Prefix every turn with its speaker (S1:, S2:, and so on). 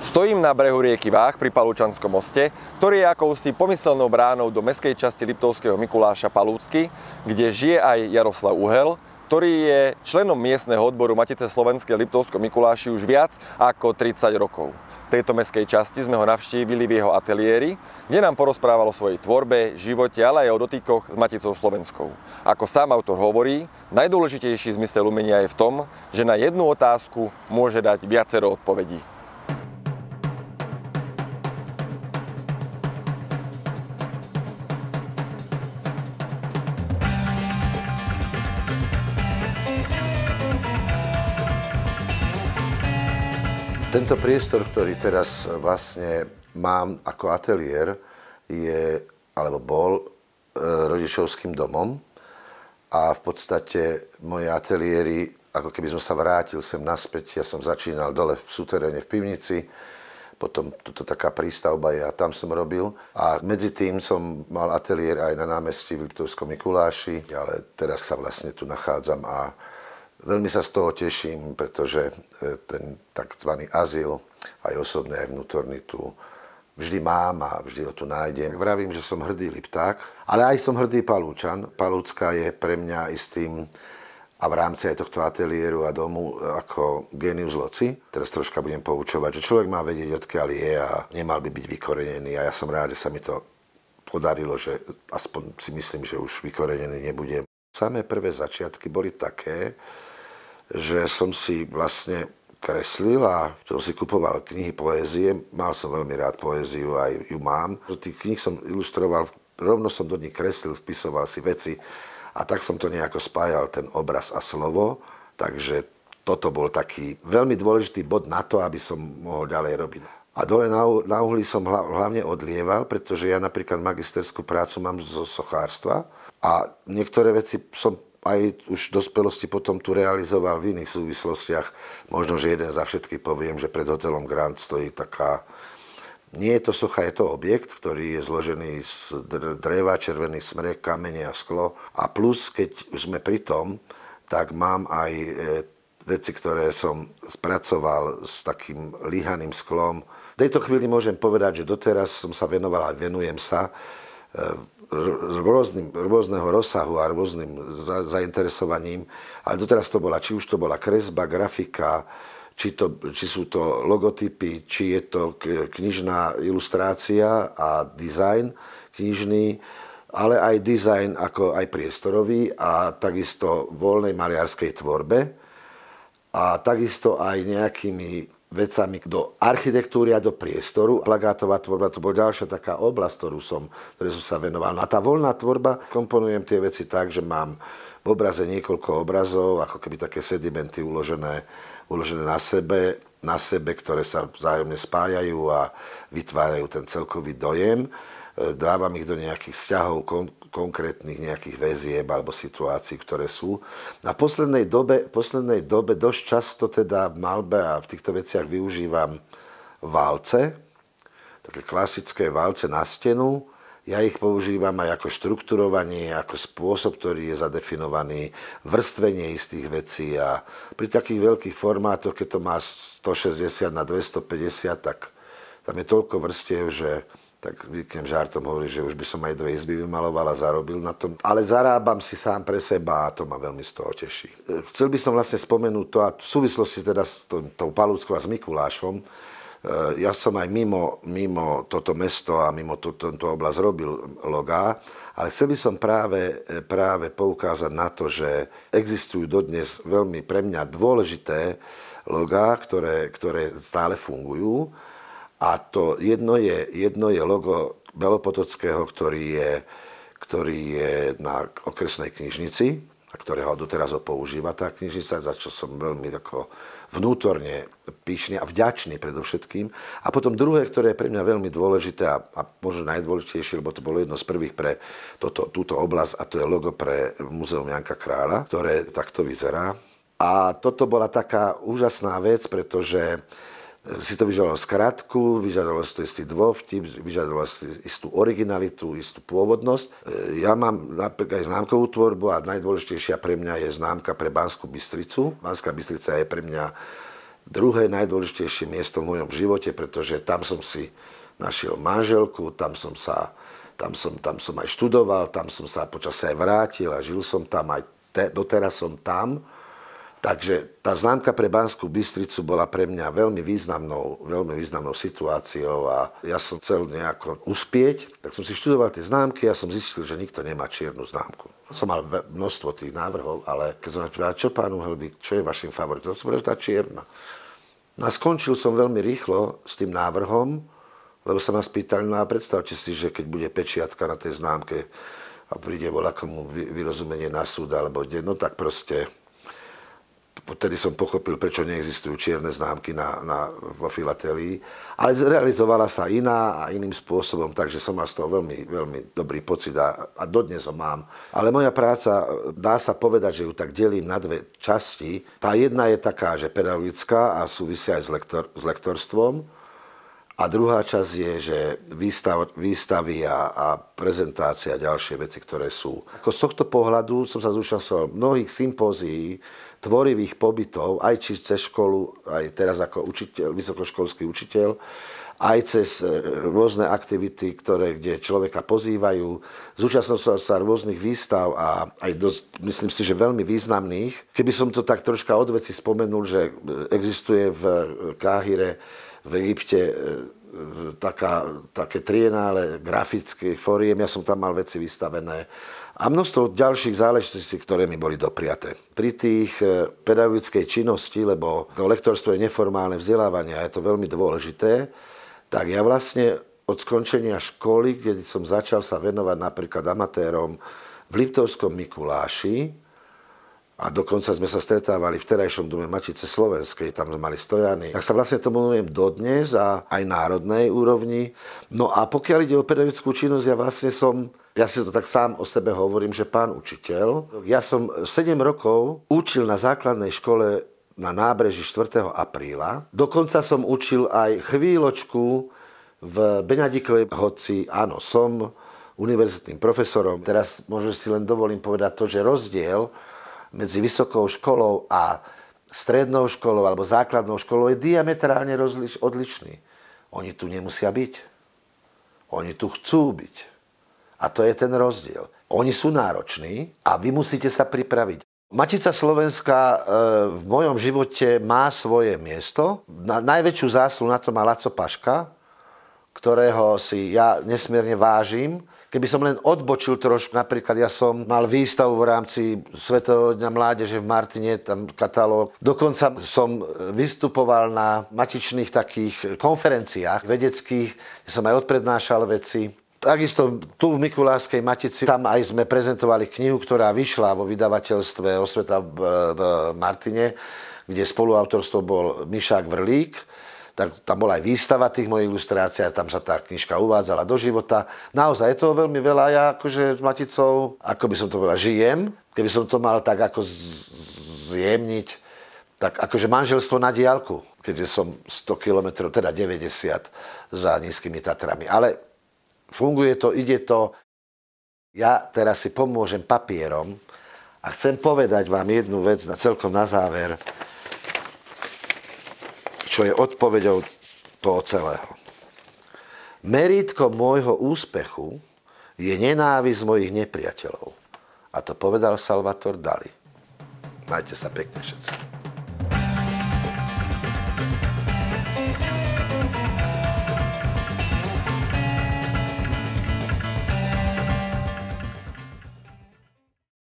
S1: Stojím na brehu rieky Váh pri Palúčanskom moste, ktorý je akousi pomyselnou bránou do meskej časti Liptovského Mikuláša Palúcky, kde žije aj Jaroslav Uhel, ktorý je členom miestneho odboru Matice Slovenskej Liptovskom Mikuláši už viac ako 30 rokov. V tejto meskej časti sme ho navštívili v jeho ateliéri, kde nám porozprával o svojej tvorbe, živote, ale aj o dotykoch s Maticou Slovenskou. Ako sám autor hovorí, najdôležitejší zmysel umenia je v tom, že na jednu otázku môže dať viacero odpovedí. Tento priestor, ktorý teraz eh, vlastne mám ako ateliér, je, alebo bol, eh, rodičovským domom a v podstate moje ateliéry, ako keby som sa vrátil sem naspäť, ja som začínal dole v súteréne v pivnici, potom tuto taká prístavba je a tam som robil. A medzi tým som mal ateliér aj na námestí v Liptovskom Mikuláši, ale teraz sa vlastne tu nachádzam a Veľmi sa z toho teším, pretože e, ten tzv. azyl, aj osobný, aj vnútorný, tu vždy mám a vždy ho tu nájdem. Vravím, že som hrdý lipták, ale aj som hrdý palúčan. Palúcka je pre mňa istým a v rámci aj tohto ateliéru a domu e, ako genius loci. Teraz troška budem poučovať, že človek má vedieť, odkiaľ je a nemal by byť vykorenený a ja som rád, že sa mi to podarilo, že aspoň si myslím, že už vykorenený nebudem. Samé prvé začiatky boli také, že som si vlastne kreslil a som si kupoval knihy poézie. Mal som veľmi rád poéziu, aj ju mám. Do tých knih som ilustroval, rovno som do nich kreslil, vpisoval si veci a tak som to nejako spájal, ten obraz a slovo. Takže toto bol taký veľmi dôležitý bod na to, aby som mohol ďalej robiť. A dole na uhli som hlavne odlieval, pretože ja napríklad magisterskú prácu mám zo sochárstva a niektoré veci som aj už v dospelosti potom tu realizoval v iných súvislostiach. Možno, že jeden za všetky poviem, že pred hotelom Grand stojí taká... Nie je to socha, je to objekt, ktorý je zložený z dreva, červený smrek, kamene a sklo. A plus, keď už sme pri tom, tak mám aj e, veci, ktoré som spracoval s takým líhaným sklom. V tejto chvíli môžem povedať, že doteraz som sa venoval a venujem sa e, rôznym, rôzneho rozsahu a rôznym za, zainteresovaním, ale doteraz to bola, či už to bola kresba, grafika, či, to, či sú to logotypy, či je to knižná ilustrácia a dizajn knižný, ale aj dizajn ako aj priestorový a takisto voľnej maliarskej tvorbe a takisto aj nejakými vecami do architektúry a do priestoru. Plagátová tvorba to bola ďalšia taká oblasť, ktorú som, ktoré som sa venoval. No a tá voľná tvorba, komponujem tie veci tak, že mám v obraze niekoľko obrazov, ako keby také sedimenty uložené, uložené na sebe, na sebe, ktoré sa vzájomne spájajú a vytvárajú ten celkový dojem. E, dávam ich do nejakých vzťahov, kon- konkrétnych nejakých väzieb alebo situácií, ktoré sú. Na poslednej dobe, poslednej dobe dosť často teda v malbe a v týchto veciach využívam válce, také klasické válce na stenu, ja ich používam aj ako štrukturovanie, ako spôsob, ktorý je zadefinovaný, vrstvenie istých vecí a pri takých veľkých formátoch, keď to má 160 na 250, tak tam je toľko vrstiev, že tak Viken žartom hovorí, že už by som aj dve izby vymaloval a zarobil na tom. Ale zarábam si sám pre seba a to ma veľmi z toho teší. Chcel by som vlastne spomenúť to a v súvislosti teda s tou, tou Palúckou a s Mikulášom, eh, ja som aj mimo, mimo toto mesto a mimo to, túto oblasť robil logá, ale chcel by som práve, eh, práve poukázať na to, že existujú dodnes veľmi pre mňa dôležité logá, ktoré, ktoré stále fungujú a to jedno je, jedno je logo Belopotockého, ktorý je, ktorý je na okresnej knižnici, a ktorého doteraz ho používa tá knižnica, za čo som veľmi ako vnútorne píšný a vďačný predovšetkým. A potom druhé, ktoré je pre mňa veľmi dôležité a, a možno najdôležitejšie, lebo to bolo jedno z prvých pre toto, túto oblasť a to je logo pre Muzeum Janka Kráľa, ktoré takto vyzerá. A toto bola taká úžasná vec, pretože si to vyžadovalo skratku, vyžadovalo si to istý dôvtip, vyžadovalo si istú originalitu, istú pôvodnosť. E, ja mám napríklad aj známkovú tvorbu a najdôležitejšia pre mňa je známka pre Banskú Bystricu. Banská Bystrica je pre mňa druhé najdôležitejšie miesto v mojom živote, pretože tam som si našiel manželku, tam som sa tam som, tam som aj študoval, tam som sa počasie aj vrátil a žil som tam, aj te, doteraz som tam. Takže tá známka pre Banskú Bystricu bola pre mňa veľmi významnou, veľmi významnou situáciou a ja som chcel nejako uspieť, tak som si študoval tie známky a som zistil, že nikto nemá čiernu známku. Som mal množstvo tých návrhov, ale keď som povedal, čo pán Uhelbík, čo je vašim favoritom, no, som povedal, že tá čierna. No a skončil som veľmi rýchlo s tým návrhom, lebo sa ma spýtali, no a predstavte si, že keď bude pečiatka na tej známke a príde voľakomu vyrozumenie na súd alebo kde, no tak proste Vtedy som pochopil, prečo neexistujú čierne známky na, na, vo filatelii. Ale zrealizovala sa iná a iným spôsobom, takže som mal z toho veľmi, veľmi dobrý pocit a, a dodnes ho mám. Ale moja práca, dá sa povedať, že ju tak delím na dve časti. Tá jedna je taká, že pedagogická a súvisia aj s, lektor, s lektorstvom a druhá časť je, že výstav, výstavy a, a prezentácia a ďalšie veci, ktoré sú. Ako z tohto pohľadu som sa zúčastnil mnohých sympózií, tvorivých pobytov, aj či cez školu, aj teraz ako učiteľ, vysokoškolský učiteľ, aj cez e, rôzne aktivity, ktoré, kde človeka pozývajú. Zúčastnil som sa rôznych výstav a aj dosť, myslím si, že veľmi významných. Keby som to tak troška odveci spomenul, že e, existuje v e, Káhire v Egypte e, taká, také trienále grafických fóriem, ja som tam mal veci vystavené a množstvo ďalších záležitostí, ktoré mi boli dopriaté. Pri tých e, pedagogickej činnosti, lebo to lektorstvo je neformálne vzdelávanie a je to veľmi dôležité, tak ja vlastne od skončenia školy, keď som začal sa venovať napríklad amatérom v Liptovskom Mikuláši, a dokonca sme sa stretávali v terajšom dome Matice Slovenskej, tam sme mali stojany. Tak sa vlastne tomu venujem dodnes a aj národnej úrovni. No a pokiaľ ide o pedagogickú činnosť, ja vlastne som ja si to tak sám o sebe hovorím, že pán učiteľ, ja som 7 rokov učil na základnej škole na nábreží 4. apríla. Dokonca som učil aj chvíľočku v Beňadikovej, hoci áno, som univerzitným profesorom. Teraz môžem si len dovolím povedať to, že rozdiel medzi vysokou školou a strednou školou alebo základnou školou je diametrálne rozliš- odlišný. Oni tu nemusia byť. Oni tu chcú byť. A to je ten rozdiel. Oni sú nároční a vy musíte sa pripraviť. Matica Slovenska e, v mojom živote má svoje miesto. Na, najväčšiu záslu na to má Laco Paška, ktorého si ja nesmierne vážim Keby som len odbočil trošku, napríklad ja som mal výstavu v rámci Svetového dňa mládeže v Martine, tam katalóg. Dokonca som vystupoval na matičných takých konferenciách vedeckých, kde som aj odprednášal veci. Takisto tu v Mikuláskej Matici, tam aj sme prezentovali knihu, ktorá vyšla vo vydavateľstve Osveta v, v Martine, kde spoluautorstvo bol Mišák Vrlík tak tam bola aj výstava tých mojich ilustrácií, tam sa tá knižka uvádzala do života. Naozaj je toho veľmi veľa, ja akože s Maticou, ako by som to povedal, žijem, keby som to mal tak ako zjemniť, tak akože manželstvo na diálku, keďže som 100 km, teda 90 za nízkymi Tatrami. Ale funguje to, ide to. Ja teraz si pomôžem papierom a chcem povedať vám jednu vec na celkom na záver čo je odpoveďou toho celého. Meritko môjho úspechu je nenávisť mojich nepriateľov. A to povedal Salvator Dali. Majte sa pekne všetci.